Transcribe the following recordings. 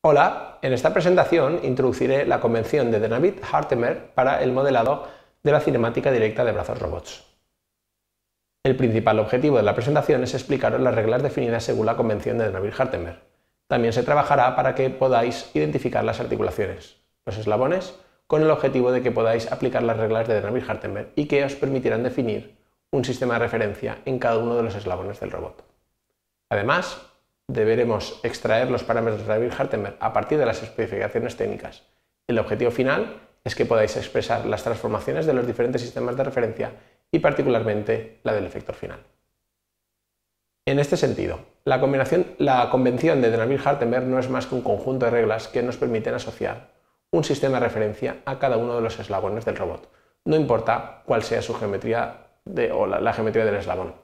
Hola, en esta presentación introduciré la convención de David Hartemer para el modelado de la cinemática directa de brazos robots. El principal objetivo de la presentación es explicaros las reglas definidas según la convención de David Hartemer. También se trabajará para que podáis identificar las articulaciones, los eslabones, con el objetivo de que podáis aplicar las reglas de David Hartemer y que os permitirán definir un sistema de referencia en cada uno de los eslabones del robot. Además, deberemos extraer los parámetros de David hartenberg a partir de las especificaciones técnicas. El objetivo final es que podáis expresar las transformaciones de los diferentes sistemas de referencia y particularmente la del efector final. En este sentido, la, la convención de denavir hartenberg no es más que un conjunto de reglas que nos permiten asociar un sistema de referencia a cada uno de los eslabones del robot, no importa cuál sea su geometría o la geometría del eslabón.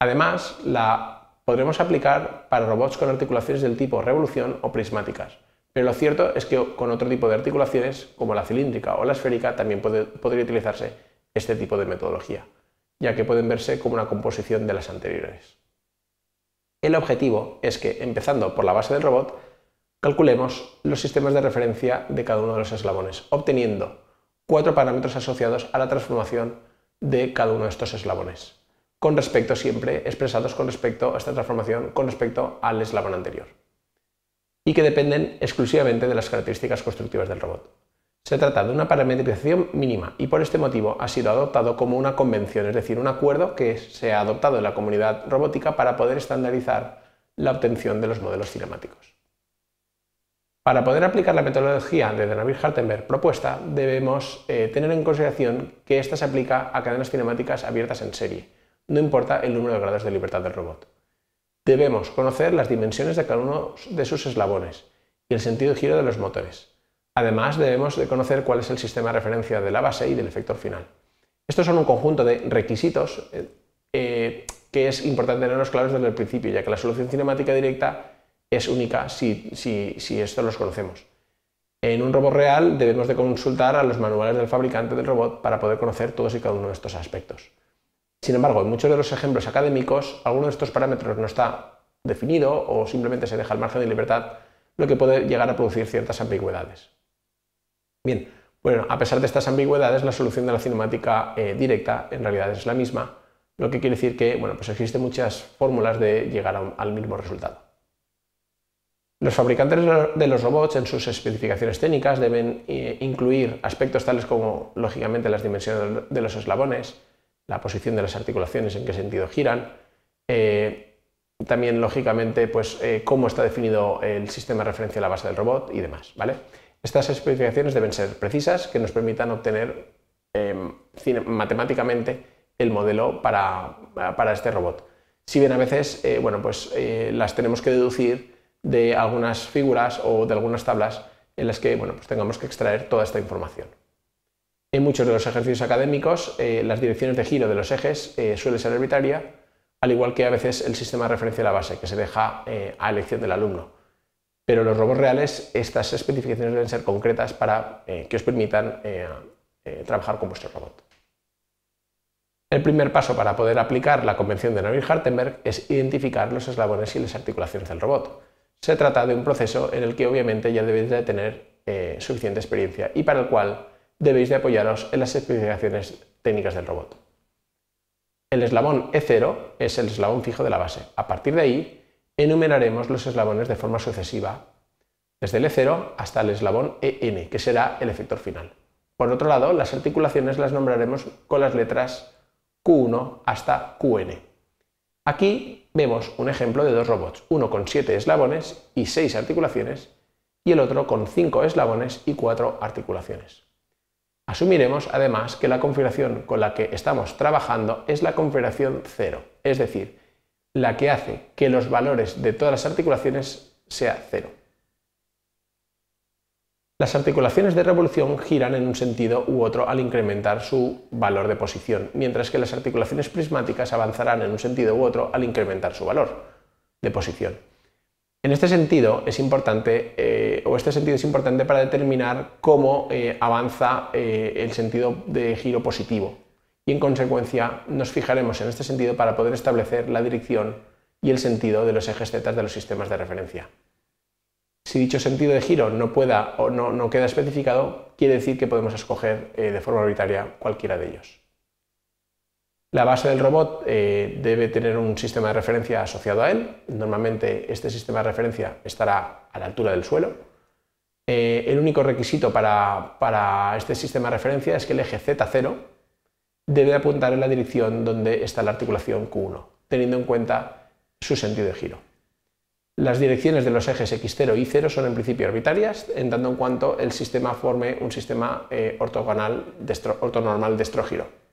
Además, la podremos aplicar para robots con articulaciones del tipo revolución o prismáticas. Pero lo cierto es que con otro tipo de articulaciones, como la cilíndrica o la esférica, también puede, podría utilizarse este tipo de metodología, ya que pueden verse como una composición de las anteriores. El objetivo es que, empezando por la base del robot, calculemos los sistemas de referencia de cada uno de los eslabones, obteniendo cuatro parámetros asociados a la transformación de cada uno de estos eslabones con respecto siempre, expresados con respecto a esta transformación, con respecto al eslabón anterior, y que dependen exclusivamente de las características constructivas del robot. Se trata de una parametrización mínima y por este motivo ha sido adoptado como una convención, es decir, un acuerdo que se ha adoptado en la comunidad robótica para poder estandarizar la obtención de los modelos cinemáticos. Para poder aplicar la metodología de David Hartenberg propuesta, debemos eh, tener en consideración que ésta se aplica a cadenas cinemáticas abiertas en serie, no importa el número de grados de libertad del robot. Debemos conocer las dimensiones de cada uno de sus eslabones y el sentido de giro de los motores. Además, debemos de conocer cuál es el sistema de referencia de la base y del efecto final. Estos son un conjunto de requisitos eh, eh, que es importante tenerlos claros desde el principio, ya que la solución cinemática directa es única si, si, si esto los conocemos. En un robot real debemos de consultar a los manuales del fabricante del robot para poder conocer todos y cada uno de estos aspectos. Sin embargo, en muchos de los ejemplos académicos, alguno de estos parámetros no está definido o simplemente se deja al margen de libertad, lo que puede llegar a producir ciertas ambigüedades. Bien, bueno, a pesar de estas ambigüedades, la solución de la cinemática eh, directa en realidad es la misma, lo que quiere decir que bueno, pues existen muchas fórmulas de llegar al mismo resultado. Los fabricantes de los robots en sus especificaciones técnicas deben eh, incluir aspectos tales como, lógicamente, las dimensiones de los eslabones, la posición de las articulaciones, en qué sentido giran. Eh, también, lógicamente, pues, eh, cómo está definido el sistema de referencia a la base del robot y demás. ¿vale? Estas especificaciones deben ser precisas que nos permitan obtener em, matemáticamente el modelo para, para, este robot. Si bien a veces eh, bueno, pues, las tenemos que deducir de algunas figuras o de algunas tablas en las que bueno, pues tengamos que extraer toda esta información. En muchos de los ejercicios académicos, eh, las direcciones de giro de los ejes eh, suele ser arbitraria, al igual que a veces el sistema de referencia de la base, que se deja eh, a elección del alumno. Pero en los robots reales, estas especificaciones deben ser concretas para que os permitan trabajar con vuestro robot. El primer paso para poder aplicar la convención de Norbert hartenberg es identificar los eslabones y las articulaciones del robot. Se trata de un proceso en el que obviamente ya debéis de tener suficiente experiencia y para el cual debéis de apoyaros en las especificaciones técnicas del robot. El eslabón E0 es el eslabón fijo de la base. A partir de ahí, enumeraremos los eslabones de forma sucesiva, desde el E0 hasta el eslabón EN, que será el efector final. Por otro lado, las articulaciones las nombraremos con las letras Q1 hasta QN. Aquí vemos un ejemplo de dos robots, uno con 7 eslabones y 6 articulaciones, y el otro con 5 eslabones y 4 articulaciones. Asumiremos además que la configuración con la que estamos trabajando es la configuración cero, es decir, la que hace que los valores de todas las articulaciones sea cero. Las articulaciones de revolución giran en un sentido u otro al incrementar su valor de posición, mientras que las articulaciones prismáticas avanzarán en un sentido u otro al incrementar su valor de posición. En este sentido es importante, eh, o este sentido es importante para determinar cómo eh, avanza eh, el sentido de giro positivo. Y en consecuencia nos fijaremos en este sentido para poder establecer la dirección y el sentido de los ejes Z de los sistemas de referencia. Si dicho sentido de giro no pueda o no, no queda especificado, quiere decir que podemos escoger de forma arbitraria cualquiera de ellos. La base del robot eh, debe tener un sistema de referencia asociado a él. Normalmente este sistema de referencia estará a la altura del suelo. Eh, el único requisito para, este sistema de referencia es que el eje Z0 debe apuntar en la dirección donde está la articulación Q1, teniendo en cuenta su sentido de giro. Las direcciones de los ejes X0 y Y0 son en principio arbitrarias, en tanto en cuanto el sistema forme un sistema eh, ortogonal, ortonormal de estrogiro.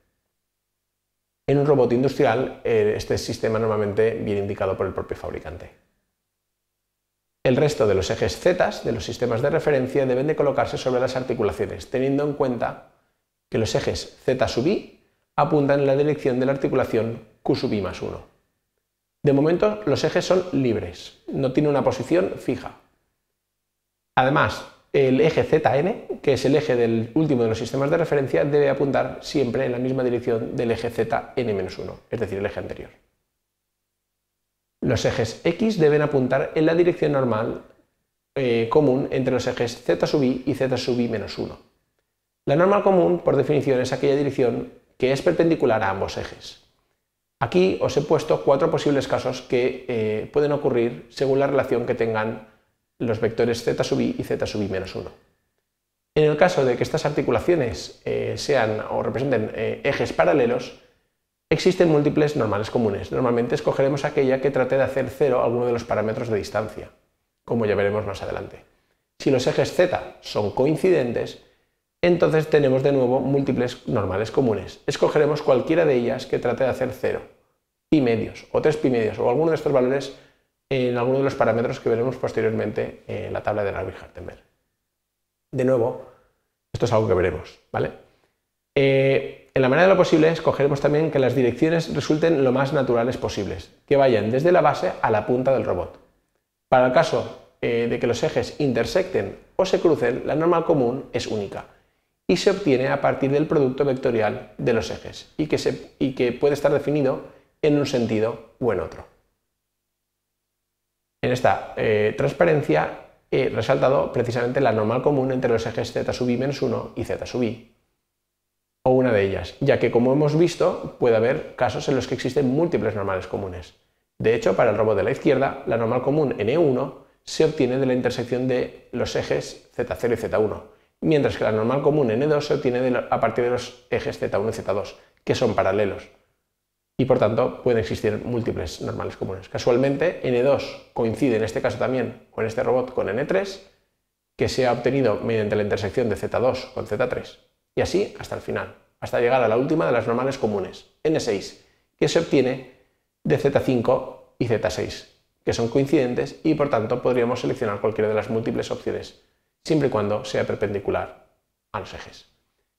En un robot industrial, eh, este sistema normalmente viene indicado por el propio fabricante. El resto de los ejes Z de los sistemas de referencia deben de colocarse sobre las articulaciones, teniendo en cuenta que los ejes Z sub i apuntan en la dirección de la articulación Q sub i más 1. De momento, los ejes son libres, no tiene una posición fija. Además, el eje ZN, que es el eje del último de los sistemas de referencia, debe apuntar siempre en la misma dirección del eje Zn-1, es decir, el eje anterior. Los ejes X deben apuntar en la dirección normal eh, común entre los ejes Z sub i y Z sub i 1. La normal común, por definición, es aquella dirección que es perpendicular a ambos ejes. Aquí os he puesto cuatro posibles casos que eh, pueden ocurrir según la relación que tengan los vectores z sub i y z sub i menos 1. En el caso de que estas articulaciones eh, sean o representen eh, ejes paralelos, existen múltiples normales comunes. Normalmente escogeremos aquella que trate de hacer cero alguno de los parámetros de distancia, como ya veremos más adelante. Si los ejes z son coincidentes, entonces tenemos de nuevo múltiples normales comunes. Escogeremos cualquiera de ellas que trate de hacer cero, pi medios o tres pi medios o alguno de estos valores en alguno de los parámetros que veremos posteriormente en la tabla de Rabbi hartenberg De nuevo, esto es algo que veremos, ¿vale? Eh, en la manera de lo posible, escogeremos también que las direcciones resulten lo más naturales posibles, que vayan desde la base a la punta del robot. Para el caso eh, de que los ejes intersecten o se crucen, la norma común es única y se obtiene a partir del producto vectorial de los ejes y que, se, y que puede estar definido en un sentido o en otro. En esta eh, transparencia he resaltado precisamente la normal común entre los ejes z sub i menos 1 y z sub i, o una de ellas, ya que como hemos visto puede haber casos en los que existen múltiples normales comunes. De hecho, para el robot de la izquierda, la normal común en e 1 se obtiene de la intersección de los ejes z0 y z1, mientras que la normal común en e 2 se obtiene a partir de los ejes z1 y z2, que son paralelos y por tanto pueden existir múltiples normales comunes. Casualmente, N2 coincide en este caso también con este robot con N3, que se ha obtenido mediante la intersección de Z2 con Z3, y así hasta el final, hasta llegar a la última de las normales comunes, N6, que se obtiene de Z5 y Z6, que son coincidentes y por tanto podríamos seleccionar cualquiera de las múltiples opciones, siempre y cuando sea perpendicular a los ejes.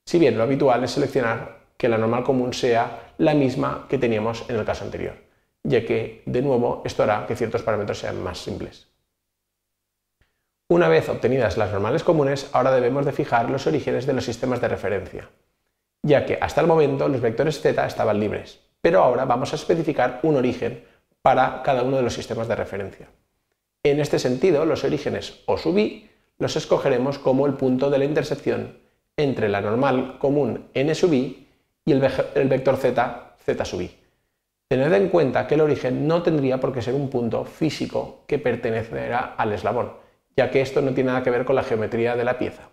Si bien lo habitual es seleccionar que la normal común sea la misma que teníamos en el caso anterior, ya que, de nuevo, esto hará que ciertos parámetros sean más simples. Una vez obtenidas las normales comunes, ahora debemos de fijar los orígenes de los sistemas de referencia, ya que hasta el momento los vectores z estaban libres, pero ahora vamos a especificar un origen para cada uno de los sistemas de referencia. En este sentido, los orígenes o sub i los escogeremos como el punto de la intersección entre la normal común n sub i y el, vector z, z sub i. Tened en cuenta que el origen no tendría por qué ser un punto físico que pertenecerá al eslabón, ya que esto no tiene nada que ver con la geometría de la pieza.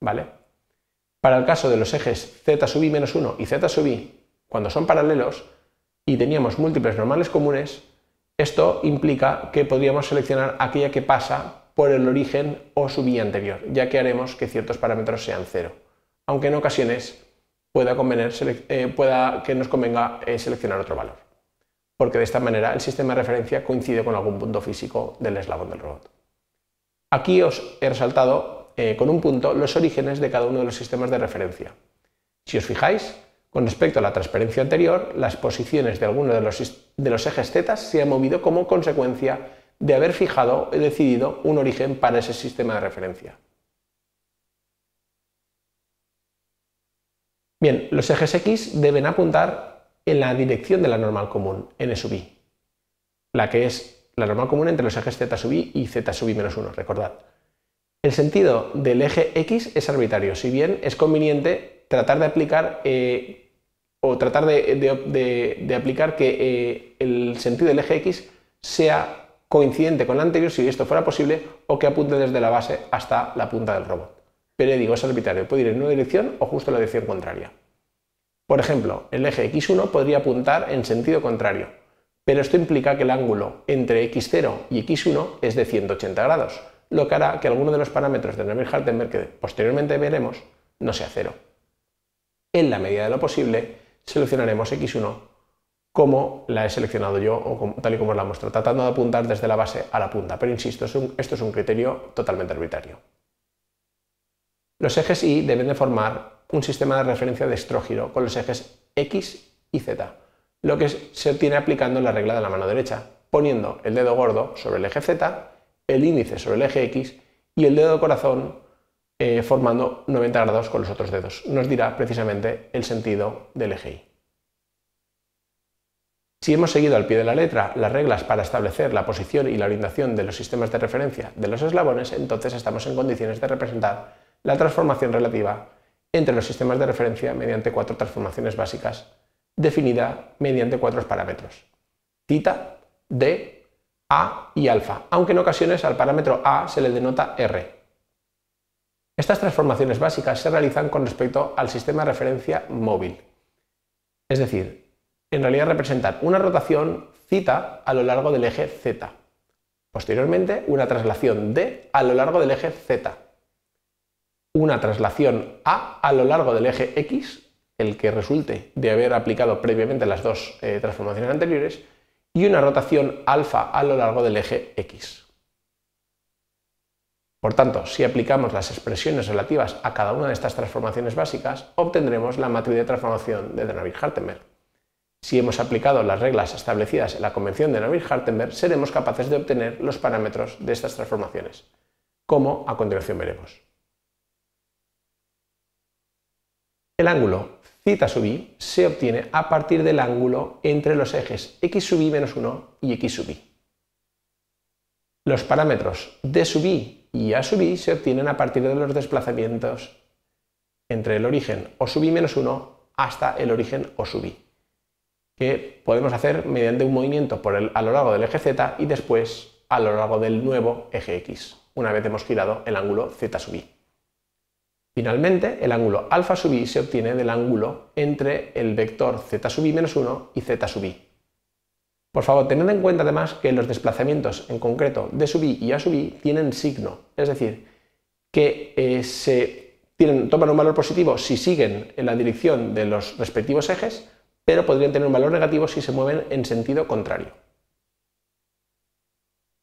¿Vale? Para el caso de los ejes z sub i menos 1 y z sub i, cuando son paralelos y teníamos múltiples normales comunes, esto implica que podríamos seleccionar aquella que pasa por el origen o sub i anterior, ya que haremos que ciertos parámetros sean cero, aunque en ocasiones eh, pueda, que nos convenga eh, seleccionar otro valor, porque de esta manera el sistema de referencia coincide con algún punto físico del eslabón del robot. Aquí os he resaltado eh, con un punto los orígenes de cada uno de los sistemas de referencia. Si os fijáis, con respecto a la transparencia anterior, las posiciones de alguno de los, de los ejes Z se han movido como consecuencia de haber fijado y decidido un origen para ese sistema de referencia. Bien, los ejes X deben apuntar en la dirección de la normal común, n sub i, la que es la normal común entre los ejes z sub i y z sub i menos 1, recordad. El sentido del eje X es arbitrario, si bien es conveniente tratar de aplicar eh, o tratar de, aplicar que eh, el sentido del eje X sea coincidente con el anterior si esto fuera posible o que apunte desde la base hasta la punta del robot pero digo, es arbitrario, puede ir en una dirección o justo en la dirección contraria. Por ejemplo, el eje x1 podría apuntar en sentido contrario, pero esto implica que el ángulo entre x0 y x1 es de 180 grados, lo que hará que alguno de los parámetros de neville hartenberg que posteriormente veremos no sea cero. En la medida de lo posible, seleccionaremos x1 como la he seleccionado yo o tal y como la muestro, tratando de apuntar desde la base a la punta, pero insisto, esto es un criterio totalmente arbitrario. Los ejes Y deben de formar un sistema de referencia de estrógiro con los ejes X y Z, lo que se obtiene aplicando la regla de la mano derecha, poniendo el dedo gordo sobre el eje Z, el índice sobre el eje X y el dedo corazón eh, formando 90 grados con los otros dedos. Nos dirá precisamente el sentido del eje Y. Si hemos seguido al pie de la letra las reglas para establecer la posición y la orientación de los sistemas de referencia de los eslabones, entonces estamos en condiciones de representar la transformación relativa entre los sistemas de referencia mediante cuatro transformaciones básicas, definida mediante cuatro parámetros. Tita, D, A y alfa, aunque en ocasiones al parámetro A se le denota R. Estas transformaciones básicas se realizan con respecto al sistema de referencia móvil. Es decir, en realidad representan una rotación zeta a lo largo del eje Z. Posteriormente, una traslación D a lo largo del eje Z una traslación A a lo largo del eje X, el que resulte de haber aplicado previamente las dos eh, transformaciones anteriores, y una rotación alfa a lo largo del eje X. Por tanto, si aplicamos las expresiones relativas a cada una de estas transformaciones básicas, obtendremos la matriz de transformación de denavit hartenberg Si hemos aplicado las reglas establecidas en la convención de denavit hartenberg seremos capaces de obtener los parámetros de estas transformaciones, como a continuación veremos. El ángulo Z sub i se obtiene a partir del ángulo entre los ejes x sub i menos 1 y x sub i. Los parámetros d sub i y a sub i se obtienen a partir de los desplazamientos entre el origen o sub i menos 1 hasta el origen o sub i, que podemos hacer mediante un movimiento por a lo largo del eje z y después a lo largo del nuevo eje x, una vez hemos girado el ángulo z sub i. Finalmente, el ángulo alfa sub i se obtiene del ángulo entre el vector z sub i menos 1 y z sub i. Por favor, tened en cuenta además que los desplazamientos, en concreto de sub i y a sub i, tienen signo, es decir, que eh, se toman un valor positivo si siguen en la dirección de los respectivos ejes, pero podrían tener un valor negativo si se mueven en sentido contrario.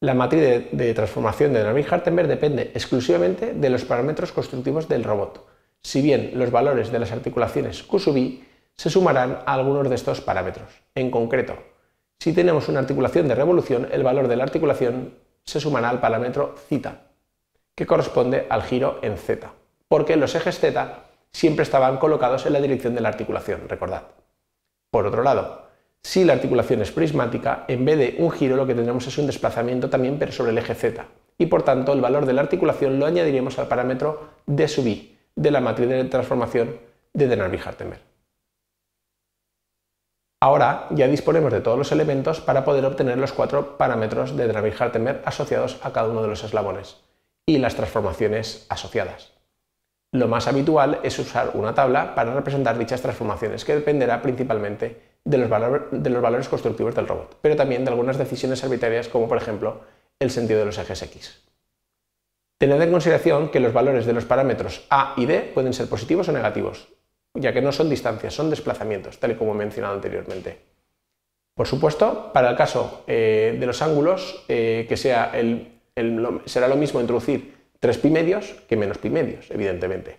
La matriz de, transformación de Naomi-Hartenberg depende exclusivamente de los parámetros constructivos del robot, si bien los valores de las articulaciones Q sub i se sumarán a algunos de estos parámetros. En concreto, si tenemos una articulación de revolución, el valor de la articulación se sumará al parámetro zeta, que corresponde al giro en z, porque los ejes z siempre estaban colocados en la dirección de la articulación, recordad. Por otro lado, si la articulación es prismática, en vez de un giro lo que tendremos es un desplazamiento también, pero sobre el eje Z. Y por tanto, el valor de la articulación lo añadiremos al parámetro d sub i de la matriz de transformación de Denarby-Hartenberg. Ahora ya disponemos de todos los elementos para poder obtener los cuatro parámetros de Denarby-Hartenberg asociados a cada uno de los eslabones y las transformaciones asociadas. Lo más habitual es usar una tabla para representar dichas transformaciones, que dependerá principalmente de los, de los valores constructivos del robot, pero también de algunas decisiones arbitrarias como por ejemplo el sentido de los ejes X. Tened en consideración que los valores de los parámetros A y D pueden ser positivos o negativos, ya que no son distancias, son desplazamientos, tal y como he mencionado anteriormente. Por supuesto, para el caso eh, de los ángulos, eh, que sea el, será lo mismo introducir 3 pi medios que menos pi medios, evidentemente.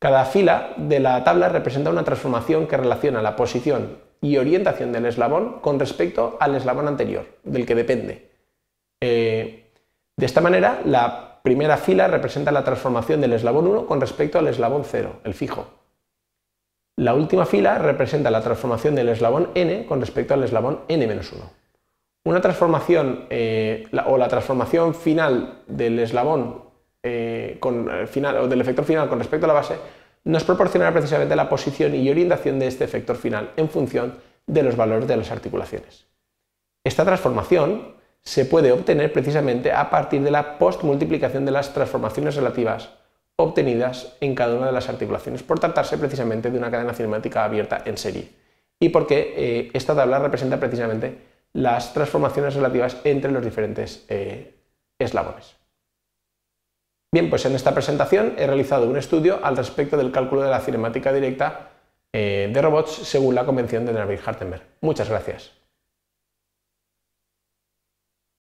Cada fila de la tabla representa una transformación que relaciona la posición y orientación del eslabón con respecto al eslabón anterior, del que depende. Eh, de esta manera, la primera fila representa la transformación del eslabón 1 con respecto al eslabón 0, el fijo. La última fila representa la transformación del eslabón n con respecto al eslabón n-1. Una transformación eh, o la transformación final del eslabón eh, o del efecto final con respecto a la base nos proporcionará precisamente la posición y orientación de este efector final en función de los valores de las articulaciones. Esta transformación se puede obtener precisamente a partir de la postmultiplicación de las transformaciones relativas obtenidas en cada una de las articulaciones, por tratarse precisamente de una cadena cinemática abierta en serie, y porque eh, esta tabla representa precisamente las transformaciones relativas entre los diferentes eh, eslabones. Bien, pues en esta presentación he realizado un estudio al respecto del cálculo de la cinemática directa eh, de robots según la convención de Navier-Hartenberg. Muchas gracias.